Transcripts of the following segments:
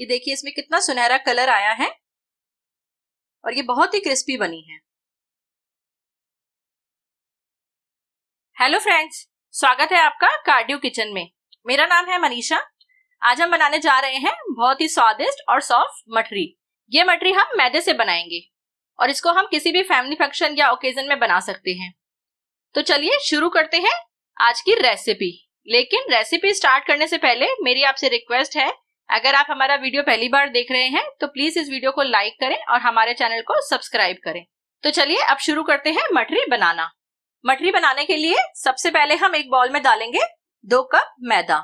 ये देखिए इसमें कितना सुनहरा कलर आया है और ये बहुत ही क्रिस्पी बनी है हेलो फ्रेंड्स स्वागत है आपका कार्डियो किचन में मेरा नाम है मनीषा आज हम बनाने जा रहे हैं बहुत ही स्वादिष्ट और सॉफ्ट मठरी ये मठरी हम मैदे से बनाएंगे और इसको हम किसी भी फैमिली फंक्शन या ओकेजन में बना सकते हैं तो चलिए शुरू करते हैं आज की रेसिपी लेकिन रेसिपी स्टार्ट करने से पहले मेरी आपसे रिक्वेस्ट है अगर आप हमारा वीडियो पहली बार देख रहे हैं तो प्लीज इस वीडियो को लाइक करें और हमारे चैनल को सब्सक्राइब करें तो चलिए अब शुरू करते हैं मठरी बनाना मठरी बनाने के लिए सबसे पहले हम एक बॉल में डालेंगे दो कप मैदा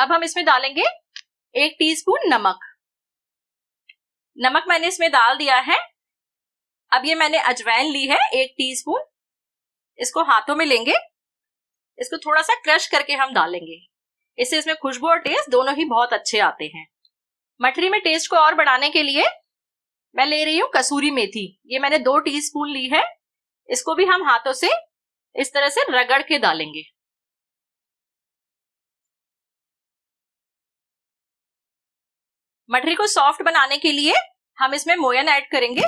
अब हम इसमें डालेंगे एक टीस्पून नमक नमक मैंने इसमें डाल दिया है अब ये मैंने अजवाइन ली है एक टीस्पून इसको हाथों में लेंगे इसको थोड़ा सा क्रश करके हम डालेंगे इससे इसमें खुशबू और टेस्ट दोनों ही बहुत अच्छे आते हैं मठरी में टेस्ट को और बढ़ाने के लिए मैं ले रही हूँ कसूरी मेथी ये मैंने दो टीस्पून ली है इसको भी हम हाथों से इस तरह से रगड़ के डालेंगे मठरी को सॉफ्ट बनाने के लिए हम इसमें मोयन ऐड करेंगे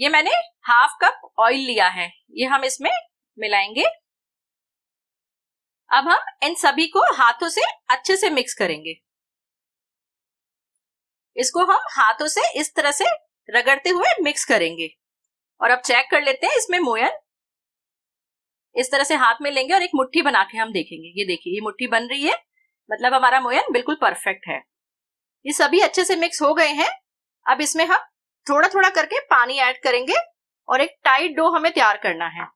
ये मैंने हाफ कप ऑयल लिया है ये हम इसमें मिलाएंगे अब हम इन सभी को हाथों से अच्छे से मिक्स करेंगे इसको हम हाथों से इस तरह से रगड़ते हुए मिक्स करेंगे और अब चेक कर लेते हैं इसमें मोयन इस तरह से हाथ में लेंगे और एक मुट्ठी बना के हम देखेंगे ये देखिए ये मुट्ठी बन रही है मतलब हमारा मोयन बिल्कुल परफेक्ट है ये सभी अच्छे से मिक्स हो गए हैं अब इसमें हम थोड़ा थोड़ा करके पानी ऐड करेंगे और एक टाइट डो हमें तैयार करना है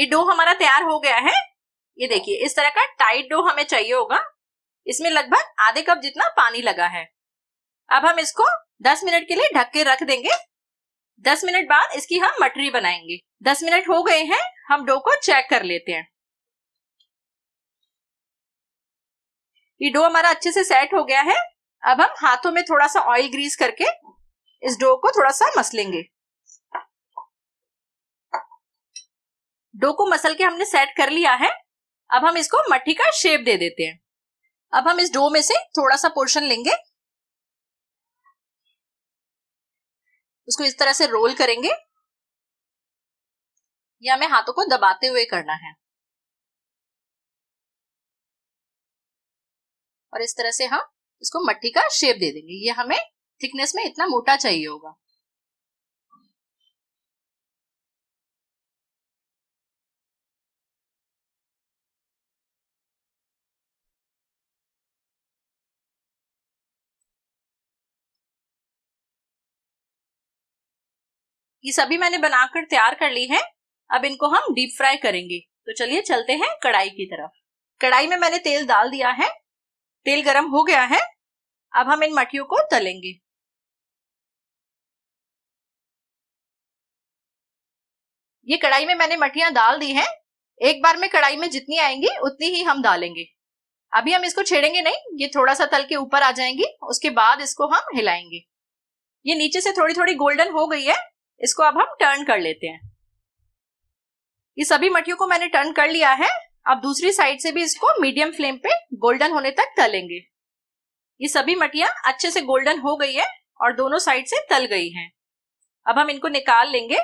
ये डो हमारा तैयार हो गया है ये देखिए इस तरह का टाइट डो हमें चाहिए होगा इसमें लगभग आधे कप जितना पानी लगा है अब हम इसको 10 मिनट के लिए ढक के रख देंगे 10 मिनट बाद इसकी हम मटरी बनाएंगे 10 मिनट हो गए हैं हम डो को चेक कर लेते हैं ये डो हमारा अच्छे से सेट हो गया है अब हम हाथों में थोड़ा सा ऑयल ग्रीस करके इस डो को थोड़ा सा मसलेंगे डो को मसल के हमने सेट कर लिया है अब हम इसको मट्ठी का शेप दे देते हैं अब हम इस डो में से थोड़ा सा पोर्शन लेंगे उसको इस तरह से रोल करेंगे या हमें हाथों को दबाते हुए करना है और इस तरह से हम इसको मट्टी का शेप दे देंगे ये हमें थिकनेस में इतना मोटा चाहिए होगा ये सभी मैंने बनाकर तैयार कर ली है अब इनको हम डीप फ्राई करेंगे तो चलिए चलते हैं कढ़ाई की तरफ कढ़ाई में मैंने तेल डाल दिया है तेल गरम हो गया है अब हम इन मठियों को तलेंगे ये कढ़ाई में मैंने मठियां डाल दी हैं एक बार में कढ़ाई में जितनी आएंगी उतनी ही हम डालेंगे अभी हम इसको छेड़ेंगे नहीं ये थोड़ा सा तल के ऊपर आ जाएंगी उसके बाद इसको हम हिलाएंगे ये नीचे से थोड़ी थोड़ी गोल्डन हो गई है इसको अब हम टर्न कर लेते हैं ये सभी मटियों को मैंने टर्न कर लिया है अब दूसरी साइड से भी इसको मीडियम फ्लेम पे गोल्डन होने तक तलेंगे ये सभी मटिया अच्छे से गोल्डन हो गई है और दोनों साइड से तल गई हैं। अब हम इनको निकाल लेंगे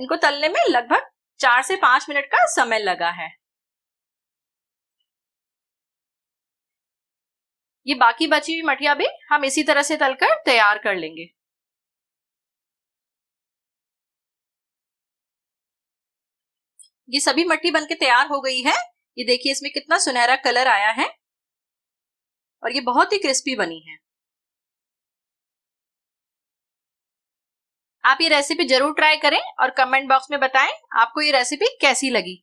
इनको तलने में लगभग चार से पांच मिनट का समय लगा है ये बाकी बची हुई मटिया भी हम इसी तरह से तलकर तैयार कर लेंगे ये सभी मट्टी बनके तैयार हो गई है ये देखिए इसमें कितना सुनहरा कलर आया है और ये बहुत ही क्रिस्पी बनी है आप ये रेसिपी जरूर ट्राई करें और कमेंट बॉक्स में बताएं आपको ये रेसिपी कैसी लगी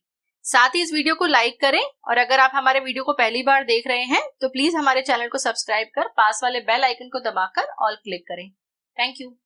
साथ ही इस वीडियो को लाइक करें और अगर आप हमारे वीडियो को पहली बार देख रहे हैं तो प्लीज हमारे चैनल को सब्सक्राइब कर पास वाले बेल आइकन को दबाकर ऑल क्लिक करें थैंक यू